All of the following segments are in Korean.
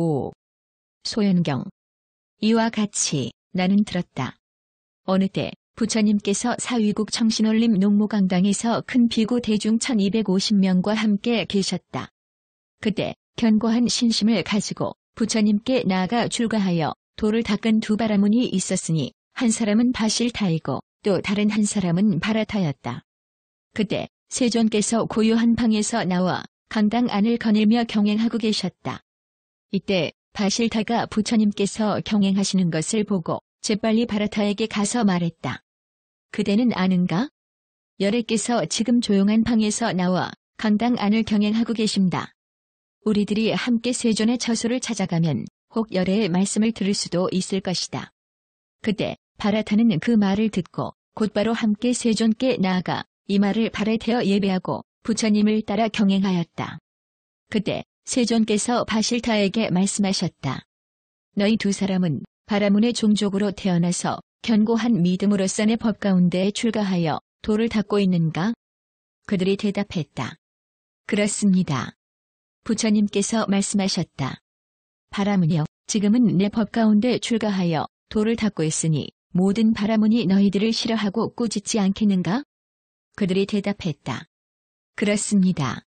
5. 소연경. 이와 같이 나는 들었다. 어느 때 부처님께서 사위국 청신올림 농무강당에서 큰 비구 대중 1250명과 함께 계셨다. 그때 견고한 신심을 가지고 부처님께 나아가 출가하여 돌을 닦은 두 바라문이 있었으니 한 사람은 바실타이고 또 다른 한 사람은 바라타였다. 그때 세존께서 고요한 방에서 나와 강당 안을 거닐며 경행하고 계셨다. 이때 바실타가 부처님께서 경행하시는 것을 보고 재빨리 바라타에게 가서 말했다. 그대는 아는가? 열애께서 지금 조용한 방에서 나와 강당 안을 경행하고 계십니다. 우리들이 함께 세존의 처소를 찾아가면 혹 열애의 말씀을 들을 수도 있을 것이다. 그때 바라타는 그 말을 듣고 곧바로 함께 세존께 나아가 이 말을 발에 대어 예배하고 부처님을 따라 경행하였다. 그때 세존께서 바실타에게 말씀하셨다. 너희 두 사람은 바라문의 종족으로 태어나서 견고한 믿음으로선의 법 가운데에 출가하여 도를 닦고 있는가? 그들이 대답했다. 그렇습니다. 부처님께서 말씀하셨다. 바라문이여, 지금은 내 법 가운데 출가하여 도를 닦고 있으니 모든 바라문이 너희들을 싫어하고 꾸짖지 않겠는가? 그들이 대답했다. 그렇습니다.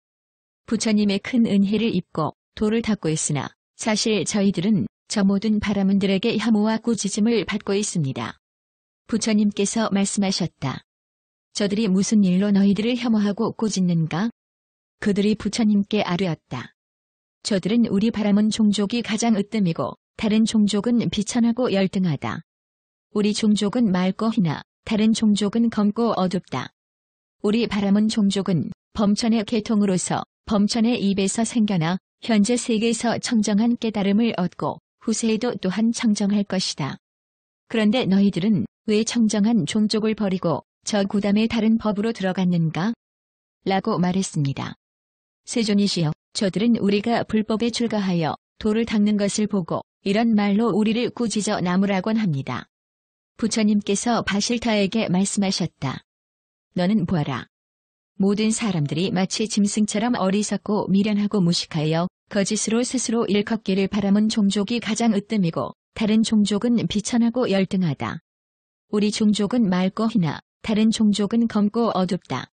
부처님의 큰 은혜를 입고 도를 닦고 있으나 사실 저희들은 저 모든 바라문들에게 혐오와 꾸짖음을 받고 있습니다. 부처님께서 말씀하셨다. 저들이 무슨 일로 너희들을 혐오하고 꾸짖는가? 그들이 부처님께 아뢰었다. 저들은 우리 바라문 종족이 가장 으뜸이고 다른 종족은 비천하고 열등하다. 우리 종족은 맑고 희나 다른 종족은 검고 어둡다. 우리 바라문 종족은 범천의 계통으로서 범천의 입에서 생겨나 현재 세계에서 청정한 깨달음을 얻고 후세에도 또한 청정할 것이다. 그런데 너희들은 왜 청정한 종족을 버리고 저 구담의 다른 법으로 들어갔는가? 라고 말했습니다. 세존이시여, 저들은 우리가 불법에 출가하여 돌을 닦는 것을 보고 이런 말로 우리를 꾸짖어 나무라곤 합니다. 부처님께서 바실타에게 말씀하셨다. 너는 보아라. 모든 사람들이 마치 짐승처럼 어리석고 미련하고 무식하여 거짓으로 스스로 일컫기를 바라문 종족이 가장 으뜸이고 다른 종족은 비천하고 열등하다. 우리 종족은 맑고 희나 다른 종족은 검고 어둡다.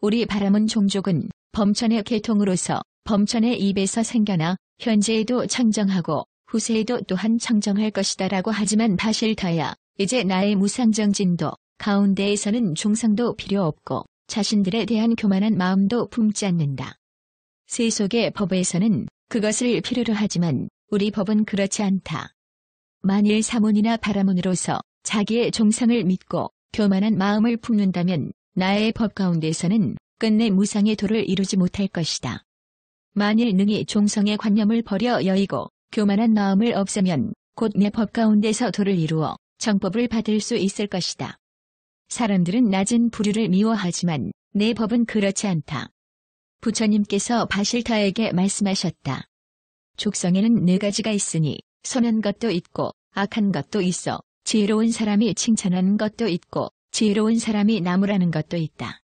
우리 바라문 종족은 범천의 계통으로서 범천의 입에서 생겨나 현재에도 청정하고 후세에도 또한 청정할 것이다라고 하지만 사실 다야 이제 나의 무상정진도 가운데에서는 중상도 필요 없고 자신들에 대한 교만한 마음도 품지 않는다. 세속의 법에서는 그것을 필요로 하지만 우리 법은 그렇지 않다. 만일 사문이나 바라문으로서 자기의 종상을 믿고 교만한 마음을 품는다면 나의 법 가운데서는 끝내 무상의 도를 이루지 못할 것이다. 만일 능히 종성의 관념을 버려 여의고 교만한 마음을 없애면 곧 내 법 가운데서 도를 이루어 정법을 받을 수 있을 것이다. 사람들은 낮은 부류를 미워하지만 내 법은 그렇지 않다. 부처님께서 바실타에게 말씀하셨다. 족성에는 네 가지가 있으니 선한 것도 있고 악한 것도 있어 지혜로운 사람이 칭찬하는 것도 있고 지혜로운 사람이 나무라는 것도 있다.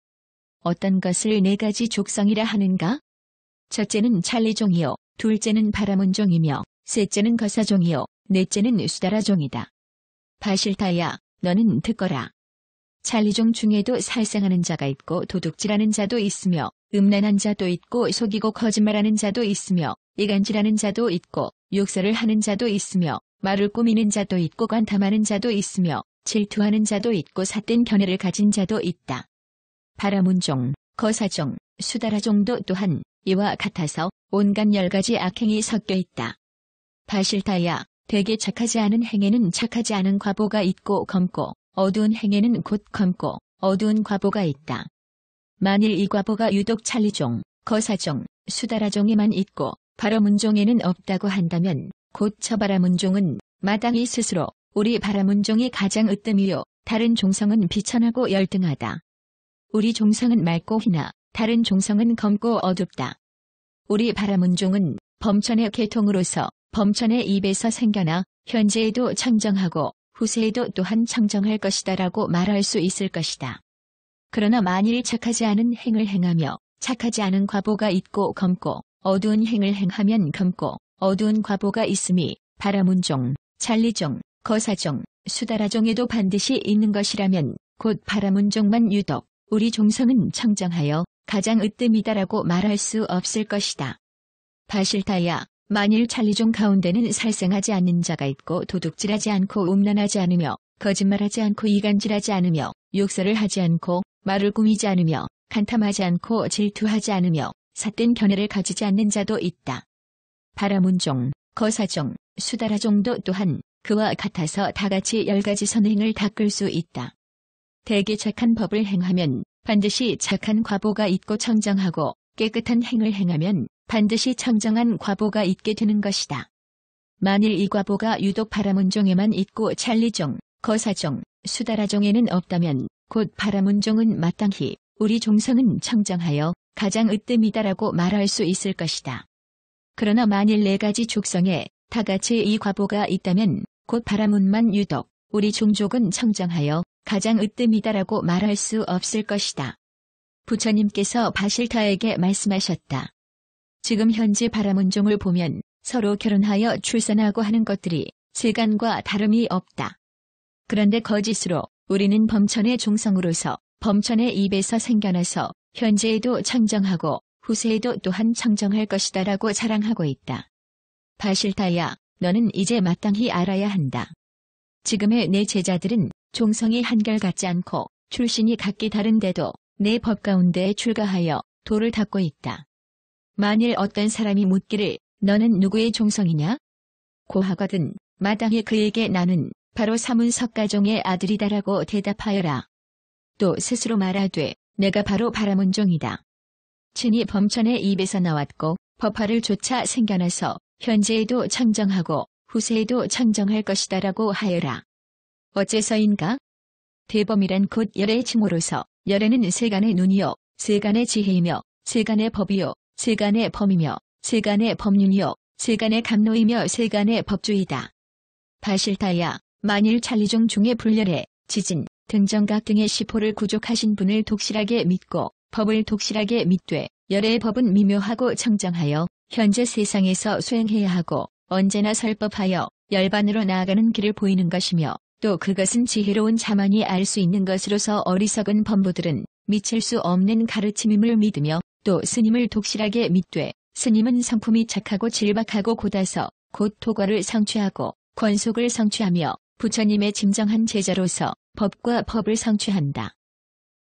어떤 것을 네 가지 족성이라 하는가? 첫째는 찰리종이요, 둘째는 바라문종이며, 셋째는 거사종이요, 넷째는 수다라종이다. 바실타야, 너는 듣거라. 찰리종 중에도 살생하는 자가 있고 도둑질하는 자도 있으며 음란한 자도 있고 속이고 거짓말하는 자도 있으며 이간질하는 자도 있고 욕설을 하는 자도 있으며 말을 꾸미는 자도 있고 관탐하는 자도 있으며 질투하는 자도 있고 삿된 견해를 가진 자도 있다. 바라문종, 거사종, 수다라종도 또한 이와 같아서 온갖 열 가지 악행이 섞여 있다. 바실타야, 되게 착하지 않은 행에는 착하지 않은 과보가 있고 검고 어두운 행에는 곧 검고 어두운 과보가 있다. 만일 이 과보가 유독 찰리종, 거사종, 수다라종에만 있고 바라문종에는 없다고 한다면 곧 처바라문종은 마당이 스스로 우리 바라문종이 가장 으뜸이요 다른 종성은 비천하고 열등하다. 우리 종성은 맑고 희나 다른 종성은 검고 어둡다. 우리 바라문종은 범천의 계통으로서 범천의 입에서 생겨나 현재에도 청정하고 후세에도 또한 청정할 것이다라고 말할 수 있을 것이다. 그러나 만일 착하지 않은 행을 행하며 착하지 않은 과보가 있고 검고 어두운 행을 행하면 검고 어두운 과보가 있음이 바라문종, 찰리종, 거사종, 수다라종에도 반드시 있는 것이라면 곧 바라문종만 유독 우리 종성은 청정하여 가장 으뜸이다라고 말할 수 없을 것이다. 바실타야 만일 찰리종 가운데는 살생하지 않는 자가 있고 도둑질하지 않고 음란하지 않으며 거짓말하지 않고 이간질하지 않으며 욕설을 하지 않고 말을 꾸미지 않으며 간탐하지 않고 질투하지 않으며 삿된 견해를 가지지 않는 자도 있다. 바라문종, 거사종, 수다라종도 또한 그와 같아서 다같이 열가지 선행을 닦을 수 있다. 대개 착한 법을 행하면 반드시 착한 과보가 있고 청정하고 깨끗한 행을 행하면 반드시 청정한 과보가 있게 되는 것이다. 만일 이 과보가 유독 바라문종에만 있고 찰리종, 거사종, 수다라종에는 없다면 곧 바라문종은 마땅히 우리 종성은 청정하여 가장 으뜸이다라고 말할 수 있을 것이다. 그러나 만일 네 가지 족성에 다같이 이 과보가 있다면 곧 바라문만 유독 우리 종족은 청정하여 가장 으뜸이다라고 말할 수 없을 것이다. 부처님께서 바실타에게 말씀하셨다. 지금 현지 바라문종을 보면 서로 결혼하여 출산하고 하는 것들이 세간과 다름이 없다. 그런데 거짓으로 우리는 범천의 종성으로서 범천의 입에서 생겨나서 현재에도 청정하고 후세에도 또한 청정할 것이다라고 자랑하고 있다. 바실타야, 너는 이제 마땅히 알아야 한다. 지금의 내 제자들은 종성이 한결같지 않고 출신이 각기 다른데도 내법 가운데에 출가하여 도를 닦고 있다. 만일 어떤 사람이 묻기를 너는 누구의 종성이냐? 고하거든 마땅에 그에게 나는 바로 사문석가종의 아들이다라고 대답하여라. 또 스스로 말하되 내가 바로 바라문종이다. 친히 범천의 입에서 나왔고 법화를 조차 생겨나서 현재에도 창정하고 후세에도 창정할 것이다라고 하여라. 어째서인가? 대범이란 곧 열의 칭호로서 열애는 세간의 눈이요, 세간의 지혜이며, 세간의 법이요, 세간의 범이며, 세간의 법륜이요, 세간의 감로이며 세간의 법주이다. 바실타야, 만일 찰리종 중에 불멸해, 지진, 등정각 등의 시포를 구족하신 분을 독실하게 믿고, 법을 독실하게 믿되, 열애의 법은 미묘하고 청정하여, 현재 세상에서 수행해야 하고, 언제나 설법하여, 열반으로 나아가는 길을 보이는 것이며, 또 그것은 지혜로운 자만이 알 수 있는 것으로서 어리석은 범부들은 미칠 수 없는 가르침임을 믿으며 또 스님을 독실하게 믿되 스님은 성품이 착하고 질박하고 고다서 곧 토과를 성취하고 권속을 성취하며 부처님의 진정한 제자로서 법과 법을 성취한다.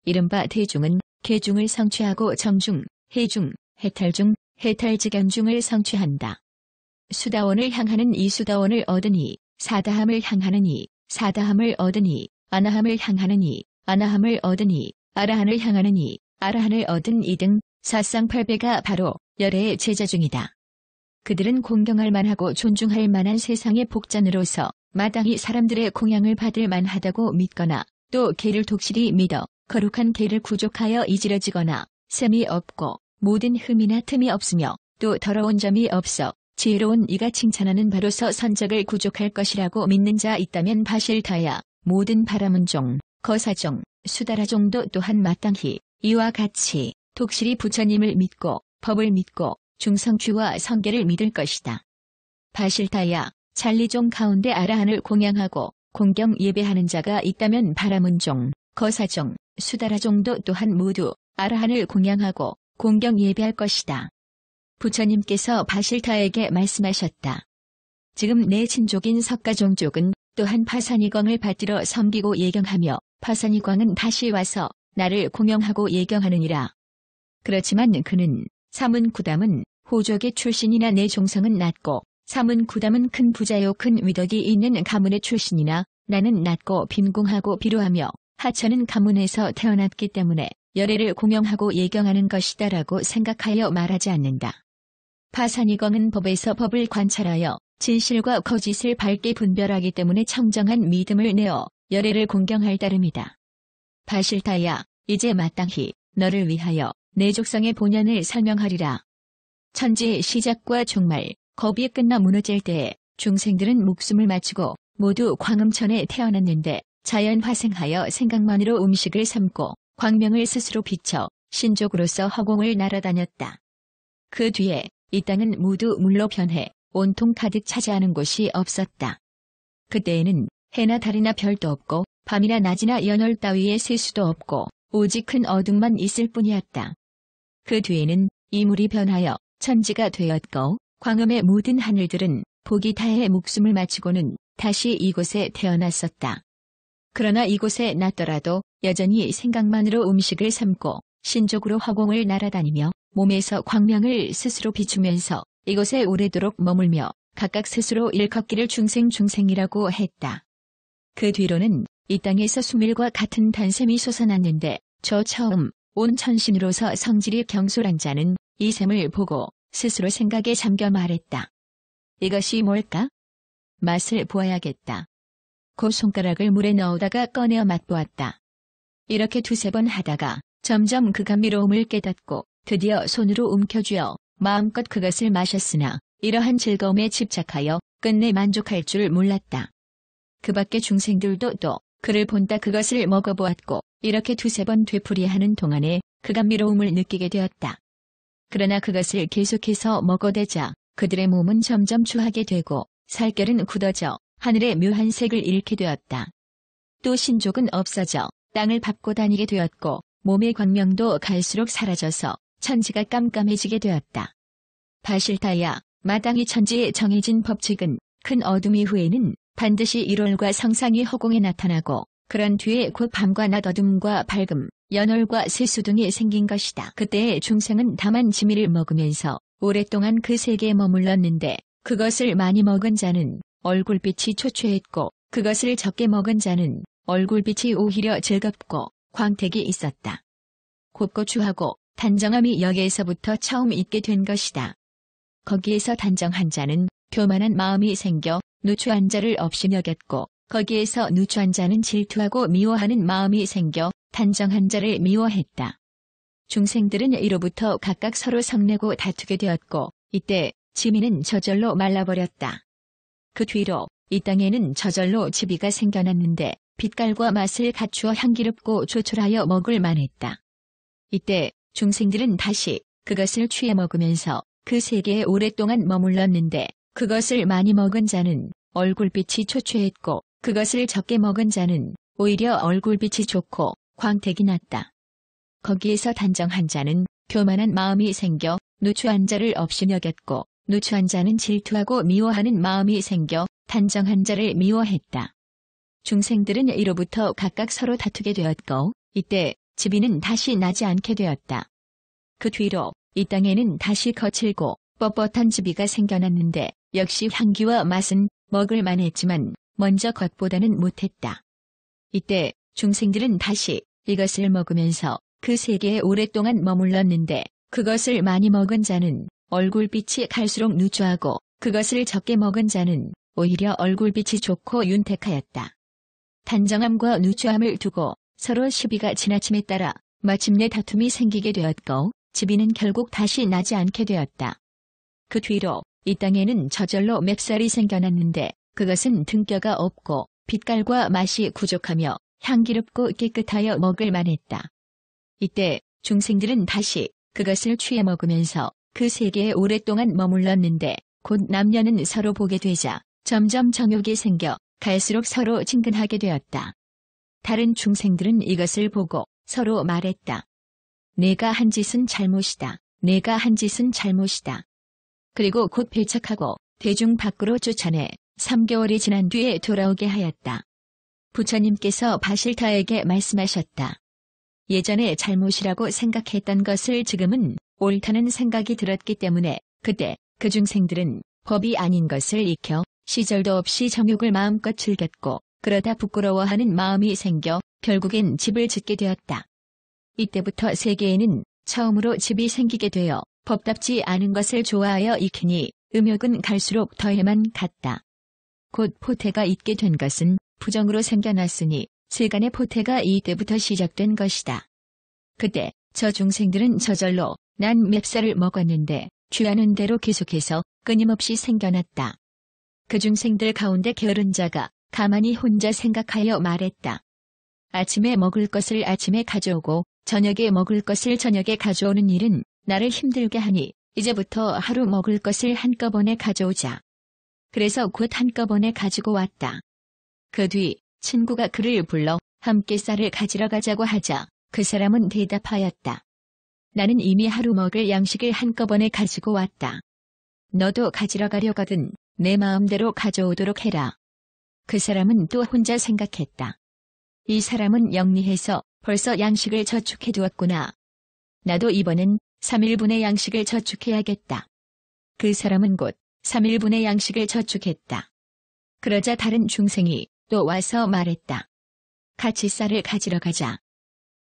이른바 대중은 개중을 성취하고 정중, 해중, 해탈중, 해탈지간중을 성취한다. 수다원을 향하는 이 수다원을 얻으니 사다함을 향하는 이 사다함을 얻으니 아나함을 향하느니 아나함을 얻으니 아라한을 향하느니 아라한을 얻은 이 등 사상팔배가 바로 열애의 제자 중이다. 그들은 공경할 만하고 존중할 만한 세상의 복전으로서 마땅히 사람들의 공양을 받을 만하다고 믿거나 또 개를 독실히 믿어 거룩한 개를 구족하여 이지러지거나 셈이 없고 모든 흠이나 틈이 없으며 또 더러운 점이 없어 지혜로운 이가 칭찬하는 바로서 선적을 구족할 것이라고 믿는 자 있다면 바실타야 모든 바라문종, 거사종, 수다라종도 또한 마땅히 이와 같이 독실히 부처님을 믿고 법을 믿고 중성취와 성계를 믿을 것이다. 바실타야찰리종 가운데 아라한을 공양하고 공경 예배하는 자가 있다면 바라문종, 거사종, 수다라종도 또한 모두 아라한을 공양하고 공경 예배할 것이다. 부처님께서 바실타에게 말씀하셨다. 지금 내 친족인 석가종족은 또한 파산이광을 받들어 섬기고 예경하며 파산이광은 다시 와서 나를 공영하고 예경하느니라. 그렇지만 그는 사문 구담은 호족의 출신이나 내 종성은 낮고 사문 구담은 큰 부자요 큰 위덕이 있는 가문의 출신이나 나는 낮고 빈궁하고 비루하며 하천은 가문에서 태어났기 때문에 열애를 공용하고 예경하는 것이다라고 생각하여 말하지 않는다. 파산이검은 법에서 법을 관찰하여 진실과 거짓을 밝게 분별하기 때문에 청정한 믿음을 내어 열애를 공경할 따름이다. 바실타야, 이제 마땅히 너를 위하여 내 족성의 본연을 설명하리라. 천지의 시작과 종말, 겁이 끝나 무너질 때에 중생들은 목숨을 마치고 모두 광음천에 태어났는데 자연 화생하여 생각만으로 음식을 삼고 광명을 스스로 비춰 신족으로서 허공을 날아다녔다. 그 뒤에 이 땅은 모두 물로 변해 온통 가득 차지하는 곳이 없었다. 그때에는 해나 달이나 별도 없고 밤이나 낮이나 연월 따위의 세수도 없고 오직 큰 어둠만 있을 뿐이었다. 그 뒤에는 이물이 변하여 천지가 되었고 광음의 모든 하늘들은 보기 타해 목숨을 마치고는 다시 이곳에 태어났었다. 그러나 이곳에 났더라도 여전히 생각만으로 음식을 삼고 신족으로 허공을 날아다니며 몸에서 광명을 스스로 비추면서 이곳에 오래도록 머물며 각각 스스로 일컫기를 중생중생이라고 했다. 그 뒤로는 이 땅에서 수밀과 같은 단샘이 솟아났는데 저 처음 온 천신으로서 성질이 경솔한 자는 이 샘을 보고 스스로 생각에 잠겨 말했다. 이것이 뭘까? 맛을 보아야겠다. 곧 손가락을 물에 넣으다가 꺼내어 맛보았다. 이렇게 두세 번 하다가 점점 그 감미로움을 깨닫고 드디어 손으로 움켜쥐어 마음껏 그것을 마셨으나 이러한 즐거움에 집착하여 끝내 만족할 줄 몰랐다. 그밖에 중생들도 또 그를 본다 그것을 먹어보았고 이렇게 두세 번 되풀이하는 동안에 그 감미로움을 느끼게 되었다. 그러나 그것을 계속해서 먹어대자 그들의 몸은 점점 추하게 되고 살결은 굳어져 하늘의 묘한 색을 잃게 되었다. 또 신족은 없어져 땅을 밟고 다니게 되었고 몸의 광명도 갈수록 사라져서 천지가 깜깜해지게 되었다. 바실타야 마당히 천지에 정해진 법칙은 큰 어둠 이후에는 반드시 일월과 성상이 허공에 나타나고 그런 뒤에 곧 밤과 낮 어둠과 밝음, 연월과 세수 등이 생긴 것이다. 그때의 중생은 다만 지미를 먹으면서 오랫동안 그 세계에 머물렀는데 그것을 많이 먹은 자는 얼굴빛이 초췌했고 그것을 적게 먹은 자는 얼굴빛이 오히려 즐겁고 광택이 있었다. 곱고추하고 단정함이 여기에서부터 처음 있게 된 것이다. 거기에서 단정한 자는 교만한 마음이 생겨 누추한 자를 없이 여겼고 거기에서 누추한 자는 질투하고 미워하는 마음이 생겨 단정한 자를 미워했다. 중생들은 이로부터 각각 서로 성내고 다투게 되었고 이때 지미는 저절로 말라버렸다. 그 뒤로 이 땅에는 저절로 지비가 생겨났는데 빛깔과 맛을 갖추어 향기롭고 조촐하여 먹을 만했다. 이때 중생들은 다시 그것을 취해 먹으면서 그 세계에 오랫동안 머물렀는데 그것을 많이 먹은 자는 얼굴빛이 초췌했고 그것을 적게 먹은 자는 오히려 얼굴빛이 좋고 광택이 났다. 거기에서 단정한 자는 교만한 마음이 생겨 누추한 자를 없이 여겼고 누추한 자는 질투하고 미워하는 마음이 생겨 단정한 자를 미워했다. 중생들은 이로부터 각각 서로 다투게 되었고 이때 집이는 다시 나지 않게 되었다. 그 뒤로 이 땅에는 다시 거칠고 뻣뻣한 집이가 생겨났는데 역시 향기와 맛은 먹을 만했지만 먼저 것보다는 못했다. 이때 중생들은 다시 이것을 먹으면서 그 세계에 오랫동안 머물렀는데 그것을 많이 먹은 자는 얼굴빛이 갈수록 누추하고 그것을 적게 먹은 자는 오히려 얼굴빛이 좋고 윤택하였다. 단정함과 누추함을 두고 서로 시비가 지나침에 따라 마침내 다툼이 생기게 되었고 지비는 결국 다시 나지 않게 되었다. 그 뒤로 이 땅에는 저절로 맵쌀이 생겨났는데 그것은 등뼈가 없고 빛깔과 맛이 부족하며 향기롭고 깨끗하여 먹을 만했다. 이때 중생들은 다시 그것을 취해 먹으면서 그 세계에 오랫동안 머물렀는데 곧 남녀는 서로 보게 되자 점점 정욕이 생겨 갈수록 서로 친근하게 되었다. 다른 중생들은 이것을 보고 서로 말했다. 내가 한 짓은 잘못이다. 내가 한 짓은 잘못이다. 그리고 곧 배척하고 대중 밖으로 쫓아내 3개월이 지난 뒤에 돌아오게 하였다. 부처님께서 바실타에게 말씀하셨다. 예전에 잘못이라고 생각했던 것을 지금은 옳다는 생각이 들었기 때문에 그때 그 중생들은 법이 아닌 것을 익혀 시절도 없이 정욕을 마음껏 즐겼고 그러다 부끄러워하는 마음이 생겨 결국엔 집을 짓게 되었다. 이때부터 세계에는 처음으로 집이 생기게 되어 법답지 않은 것을 좋아하여 익히니 음욕은 갈수록 더해만 갔다. 곧 포태가 있게 된 것은 부정으로 생겨났으니 세간의 포태가 이때부터 시작된 것이다. 그때 저 중생들은 저절로 난 맵살을 먹었는데 취하는 대로 계속해서 끊임없이 생겨났다. 그 중생들 가운데 게으른 자가 가만히 혼자 생각하여 말했다. 아침에 먹을 것을 아침에 가져오고 저녁에 먹을 것을 저녁에 가져오는 일은 나를 힘들게 하니 이제부터 하루 먹을 것을 한꺼번에 가져오자. 그래서 곧 한꺼번에 가지고 왔다. 그 뒤 친구가 그를 불러 함께 쌀을 가지러 가자고 하자 그 사람은 대답하였다. 나는 이미 하루 먹을 양식을 한꺼번에 가지고 왔다. 너도 가지러 가려거든 내 마음대로 가져오도록 해라. 그 사람은 또 혼자 생각했다. 이 사람은 영리해서 벌써 양식을 저축해 두었구나. 나도 이번엔 3일분의 양식을 저축해야겠다. 그 사람은 곧 3일분의 양식을 저축했다. 그러자 다른 중생이 또 와서 말했다. 같이 쌀을 가지러 가자.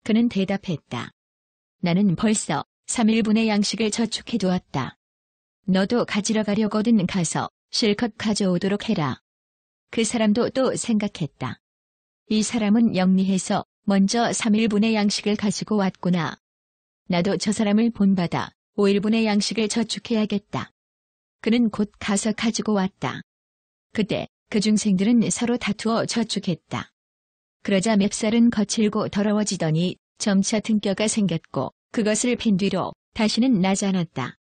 그는 대답했다. 나는 벌써 3일분의 양식을 저축해 두었다. 너도 가지러 가려거든 가서 실컷 가져오도록 해라. 그 사람도 또 생각했다. 이 사람은 영리해서 먼저 3일분의 양식을 가지고 왔구나. 나도 저 사람을 본받아 5일분의 양식을 저축해야겠다. 그는 곧 가서 가지고 왔다. 그때 그 중생들은 서로 다투어 저축했다. 그러자 맵살은 거칠고 더러워지더니 점차 등뼈가 생겼고 그것을 핀 뒤로 다시는 나지 않았다.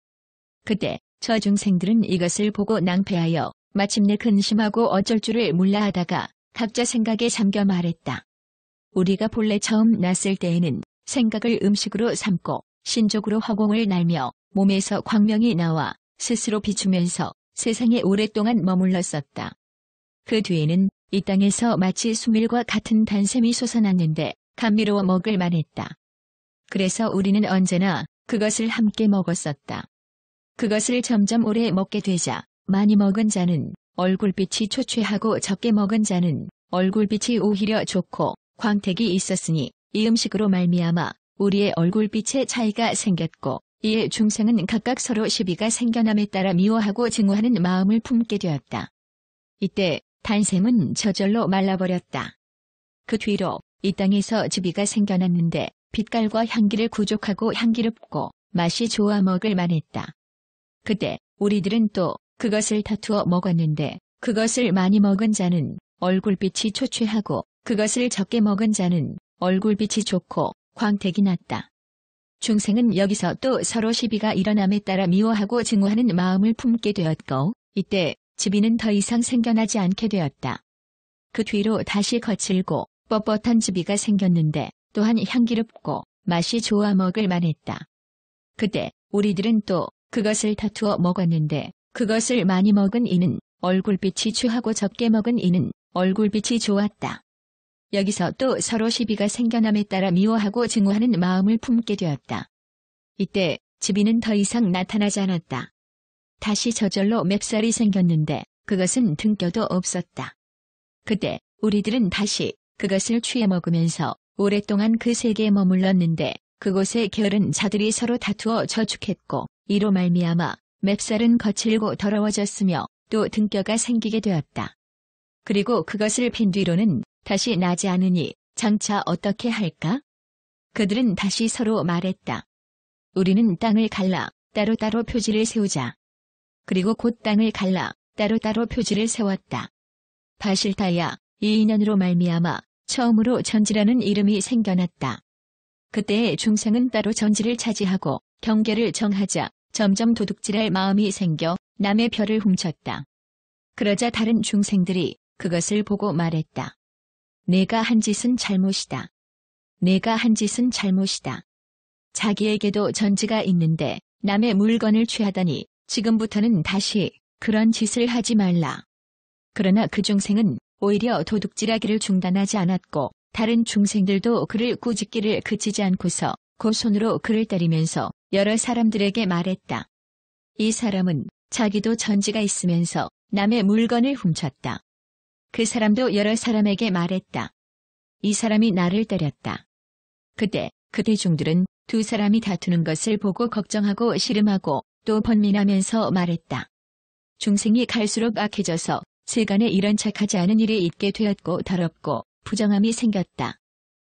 그때 저중생들은 이것을 보고 낭패하여 마침내 근심하고 어쩔 줄을 몰라 하다가 각자 생각에 잠겨 말했다. 우리가 본래 처음 났을 때에는 생각을 음식으로 삼고 신족으로 허공을 날며 몸에서 광명이 나와 스스로 비추면서 세상에 오랫동안 머물렀었다. 그 뒤에는 이 땅에서 마치 수밀과 같은 단샘이 솟아났는데 감미로워 먹을 만했다. 그래서 우리는 언제나 그것을 함께 먹었었다. 그것을 점점 오래 먹게 되자 많이 먹은 자는 얼굴빛이 초췌하고 적게 먹은 자는 얼굴빛이 오히려 좋고 광택이 있었으니 이 음식으로 말미암아 우리의 얼굴빛의 차이가 생겼고 이에 중생은 각각 서로 시비가 생겨남에 따라 미워하고 증오하는 마음을 품게 되었다. 이때 단샘은 저절로 말라버렸다. 그 뒤로 이 땅에서 지비가 생겨났는데 빛깔과 향기를 구족하고 향기롭고 맛이 좋아 먹을 만했다. 그때 우리들은 또 그것을 다투어 먹었는데 그것을 많이 먹은 자는 얼굴빛이 초췌하고 그것을 적게 먹은 자는 얼굴빛이 좋고 광택이 났다. 중생은 여기서 또 서로 시비가 일어남에 따라 미워하고 증오하는 마음을 품게 되었고 이때 지비는 더 이상 생겨나지 않게 되었다. 그 뒤로 다시 거칠고 뻣뻣한 지비가 생겼는데 또한 향기롭고 맛이 좋아 먹을 만했다. 그때 우리들은 또 그것을 다투어 먹었는데 그것을 많이 먹은 이는 얼굴빛이 추하고 적게 먹은 이는 얼굴빛이 좋았다. 여기서 또 서로 시비가 생겨남에 따라 미워하고 증오하는 마음을 품게 되었다. 이때 지비는 더 이상 나타나지 않았다. 다시 저절로 맵살이 생겼는데 그것은 등뼈도 없었다. 그때 우리들은 다시 그것을 취해 먹으면서 오랫동안 그 세계에 머물렀는데 그곳의 게으른 자들이 서로 다투어 저축했고 이로 말미암아 맵살은 거칠고 더러워졌으며 또 등뼈가 생기게 되었다. 그리고 그것을 핀 뒤로는 다시 나지 않으니 장차 어떻게 할까? 그들은 다시 서로 말했다. 우리는 땅을 갈라 따로따로 표지를 세우자. 그리고 곧 땅을 갈라 따로따로 표지를 세웠다. 바실타야 이 인연으로 말미암아 처음으로 전지라는 이름이 생겨났다. 그때의 중상은 따로 전지를 차지하고 경계를 정하자 점점 도둑질할 마음이 생겨 남의 별을 훔쳤다. 그러자 다른 중생들이 그것을 보고 말했다. 내가 한 짓은 잘못이다. 내가 한 짓은 잘못이다. 자기에게도 전지가 있는데 남의 물건을 취하다니 지금부터는 다시 그런 짓을 하지 말라. 그러나 그 중생은 오히려 도둑질하기를 중단하지 않았고 다른 중생들도 그를 꾸짖기를 그치지 않고서 고손으로 그를 때리면서 여러 사람들에게 말했다. 이 사람은 자기도 전지가 있으면서 남의 물건을 훔쳤다. 그 사람도 여러 사람에게 말했다. 이 사람이 나를 때렸다. 그때 그 대중들은 두 사람이 다투는 것을 보고 걱정하고 시름하고 또 번민하면서 말했다. 중생이 갈수록 악해져서 세간에 이런 착하지 않은 일이 있게 되었고 더럽고 부정함이 생겼다.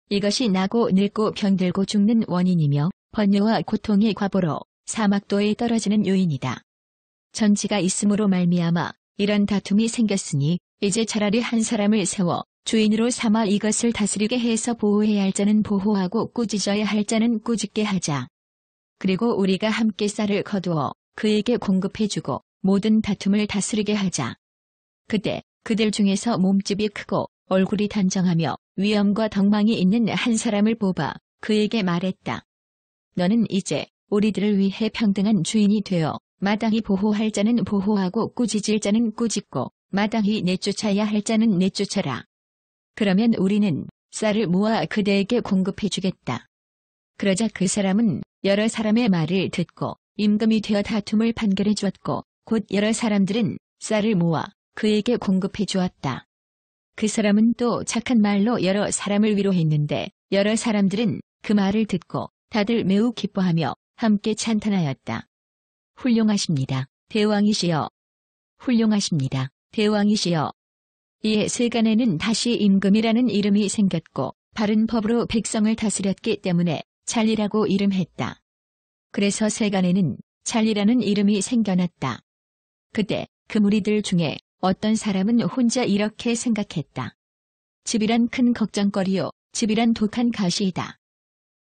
이것이 나고 늙고 병들고 죽는 원인이며 번뇌와 고통의 과보로 사막도에 떨어지는 요인이다. 전지가 있음으로 말미암아 이런 다툼이 생겼으니 이제 차라리 한 사람을 세워 주인으로 삼아 이것을 다스리게 해서 보호해야 할 자는 보호하고 꾸짖어야 할 자는 꾸짖게 하자. 그리고 우리가 함께 쌀을 거두어 그에게 공급해주고 모든 다툼을 다스리게 하자. 그때 그들 중에서 몸집이 크고 얼굴이 단정하며 위엄과 덕망이 있는 한 사람을 뽑아 그에게 말했다. 너는 이제 우리들을 위해 평등한 주인이 되어 마당이 보호할 자는 보호하고 꾸짖을 자는 꾸짖고 마당이 내쫓아야 할 자는 내쫓아라. 그러면 우리는 쌀을 모아 그대에게 공급해 주겠다. 그러자 그 사람은 여러 사람의 말을 듣고 임금이 되어 다툼을 판결해 주었고 곧 여러 사람들은 쌀을 모아 그에게 공급해 주었다. 그 사람은 또 착한 말로 여러 사람을 위로했는데 여러 사람들은 그 말을 듣고 다들 매우 기뻐하며 함께 찬탄하였다. 훌륭하십니다. 대왕이시여. 훌륭하십니다. 대왕이시여. 이에 세간에는 다시 임금이라는 이름이 생겼고 바른 법으로 백성을 다스렸기 때문에 찰리라고 이름했다. 그래서 세간에는 찰리라는 이름이 생겨났다. 그때 그 무리들 중에 어떤 사람은 혼자 이렇게 생각했다. 집이란 큰 걱정거리요. 집이란 독한 가시이다.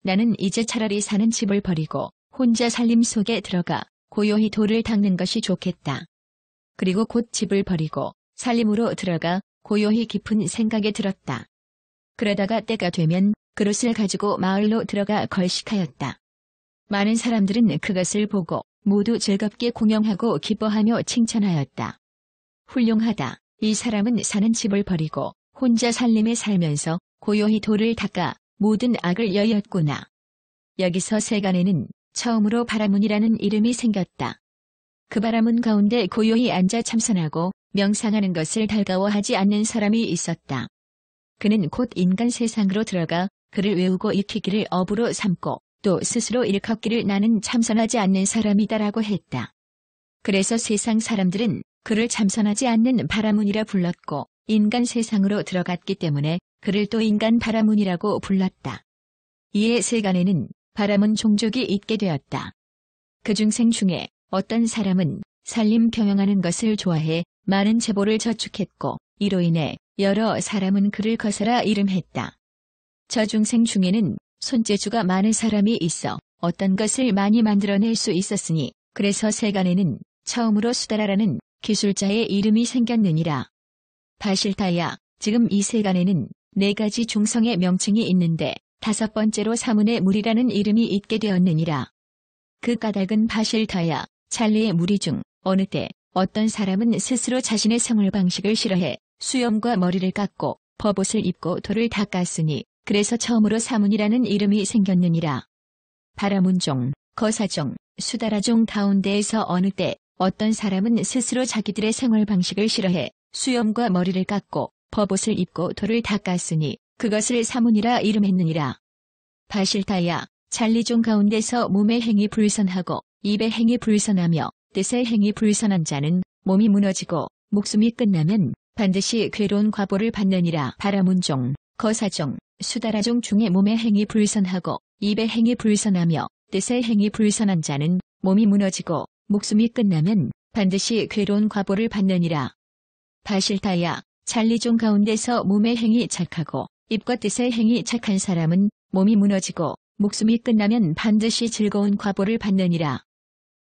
나는 이제 차라리 사는 집을 버리고 혼자 살림 속에 들어가 고요히 돌을 닦는 것이 좋겠다. 그리고 곧 집을 버리고 살림으로 들어가 고요히 깊은 생각에 들었다. 그러다가 때가 되면 그릇을 가지고 마을로 들어가 걸식하였다. 많은 사람들은 그것을 보고 모두 즐겁게 공영하고 기뻐하며 칭찬하였다. 훌륭하다. 이 사람은 사는 집을 버리고 혼자 살림에 살면서 고요히 돌을 닦아 모든 악을 여였구나. 여기서 세간에는 처음으로 바라문이라는 이름이 생겼다. 그 바라문 가운데 고요히 앉아 참선하고 명상하는 것을 달가워하지 않는 사람이 있었다. 그는 곧 인간 세상으로 들어가 그를 외우고 익히기를 업으로 삼고 또 스스로 일컫기를 나는 참선하지 않는 사람이다라고 했다. 그래서 세상 사람들은 그를 참선하지 않는 바라문이라 불렀고 인간 세상으로 들어갔기 때문에 그를 또 인간 바라문이라고 불렀다. 이에 세간에는 바라문 종족이 있게 되었다. 그 중생 중에 어떤 사람은 살림 경영하는 것을 좋아해 많은 재보를 저축했고 이로 인해 여러 사람은 그를 거스라 이름했다. 저 중생 중에는 손재주가 많은 사람이 있어 어떤 것을 많이 만들어낼 수 있었으니 그래서 세간에는 처음으로 수다라라는 기술자의 이름이 생겼느니라. 바실타야, 지금 이 세간에는 네 가지 중성의 명칭이 있는데 다섯 번째로 사문의 물이라는 이름이 있게 되었느니라. 그 까닭은 바실타야, 찰리의 무리 중 어느 때 어떤 사람은 스스로 자신의 생활 방식을 싫어해 수염과 머리를 깎고 버옷을 입고 돌을 닦았으니 그래서 처음으로 사문이라는 이름이 생겼느니라. 바라문종, 거사종, 수다라종 가운데에서 어느 때 어떤 사람은 스스로 자기들의 생활 방식을 싫어해 수염과 머리를 깎고 버옷을 입고 돌을 닦았으니 그것을 사문이라 이름했느니라. 바실타야 찰리종 가운데서 몸의 행이 불선하고 입의 행이 불선하며 뜻의 행이 불선한 자는 몸이 무너지고 목숨이 끝나면 반드시 괴로운 과보를 받느니라 바라문종 거사종 수다라종 중에 몸의 행이 불선하고 입의 행이 불선하며 뜻의 행이 불선한 자는 몸이 무너지고 목숨이 끝나면 반드시 괴로운 과보를 받느니라. 바실타야 찰리종 가운데서 몸의 행이 착하고 입과 뜻의 행이 착한 사람은 몸이 무너지고 목숨이 끝나면 반드시 즐거운 과보를 받느니라.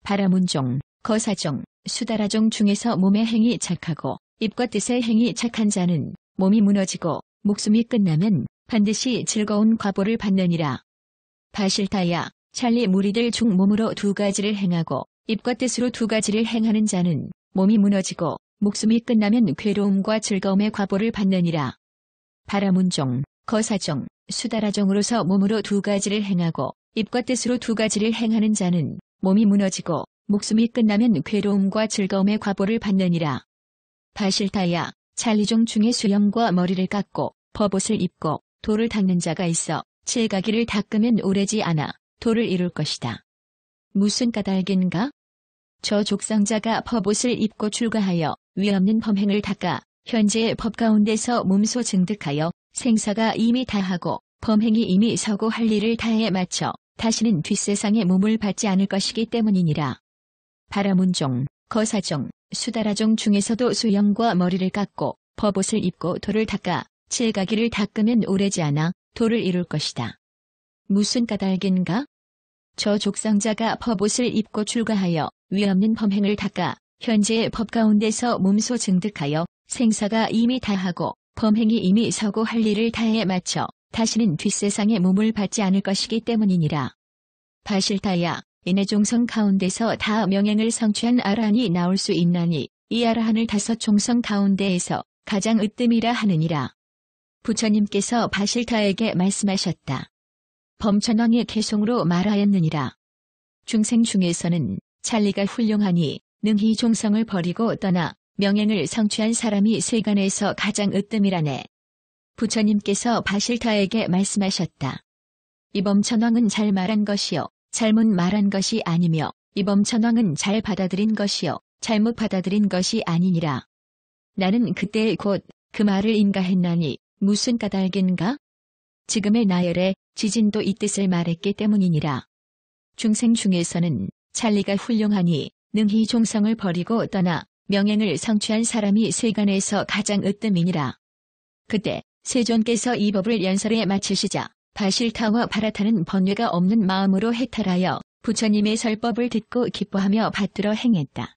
바라문종, 거사종, 수다라종 중에서 몸의 행이 착하고 입과 뜻의 행이 착한 자는 몸이 무너지고 목숨이 끝나면 반드시 즐거운 과보를 받느니라. 바실타야 찰리 무리들 중 몸으로 두 가지를 행하고 입과 뜻으로 두 가지를 행하는 자는 몸이 무너지고 목숨이 끝나면 괴로움과 즐거움의 과보를 받느니라. 바라문종, 거사종, 수다라종으로서 몸으로 두 가지를 행하고 입과 뜻으로 두 가지를 행하는 자는 몸이 무너지고 목숨이 끝나면 괴로움과 즐거움의 과보를 받느니라. 바실타야, 찰리종 중에 수염과 머리를 깎고 버옷을 입고 돌을 닦는 자가 있어 칠가기를 닦으면 오래지 않아 돌을 이룰 것이다. 무슨 까닭인가? 저 족상자가 법옷을 입고 출가하여 위없는 범행을 닦아 현재 의법 가운데서 몸소 증득하여 생사가 이미 다하고 범행이 이미 서고 할 일을 다해 맞춰 다시는 뒷세상에 몸을 받지 않을 것이기 때문이니라. 바라문종, 거사종, 수다라종 중에서도 수염과 머리를 깎고 법옷을 입고 돌을 닦아 칠가기를 닦으면 오래지 않아 돌을 이룰 것이다. 무슨 까닭인가? 저 족상자가 법옷을 입고 출가하여 위없는 범행을 닦아 현재의 법 가운데서 몸소 증득하여 생사가 이미 다하고 범행이 이미 서고 할 일을 다해 마쳐 다시는 뒷세상에 몸을 받지 않을 것이기 때문이니라. 바실타야이해 종성 가운데서 다 명행을 성취한 아란이 나올 수 있나니 이 아라한을 다섯 종성 가운데에서 가장 으뜸이라 하느니라. 부처님께서 바실타에게 말씀하셨다. 범천왕의 개송으로 말하였느니라. 중생 중에서는 찰리가 훌륭하니 능히 종성을 버리고 떠나 명행을 성취한 사람이 세간에서 가장 으뜸이라네. 부처님께서 바실타에게 말씀하셨다. 이범천왕은 잘 말한 것이요. 잘못 말한 것이 아니며 이범천왕은 잘 받아들인 것이요. 잘못 받아들인 것이 아니니라. 나는 그때 곧 그 말을 인가했나니 무슨 까닭인가? 지금의 나열에 지진도 이 뜻을 말했기 때문이니라. 중생 중에서는 찰리가 훌륭하니 능히 종성을 버리고 떠나 명행을 성취한 사람이 세간에서 가장 으뜸이니라. 그때 세존께서 이 법을 연설에 마치시자 바실타와 바라타는 번뇌가 없는 마음으로 해탈하여 부처님의 설법을 듣고 기뻐하며 받들어 행했다.